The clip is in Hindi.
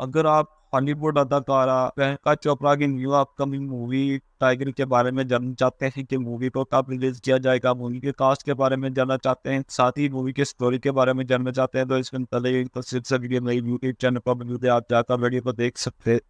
अगर आप हॉलीवुड अदाकारा प्रियंका चोपड़ा की न्यू अपकमिंग मूवी टाइगर के बारे में जानना चाहते हैं कि मूवी को कब रिलीज किया जाएगा मूवी के कास्ट के बारे में जानना चाहते हैं साथ ही मूवी के स्टोरी के बारे में जानना चाहते हैं तो इसमें तले तो सिर्फ सभी यूट्यूब चैनल पर आप जाकर वीडियो को देख सकते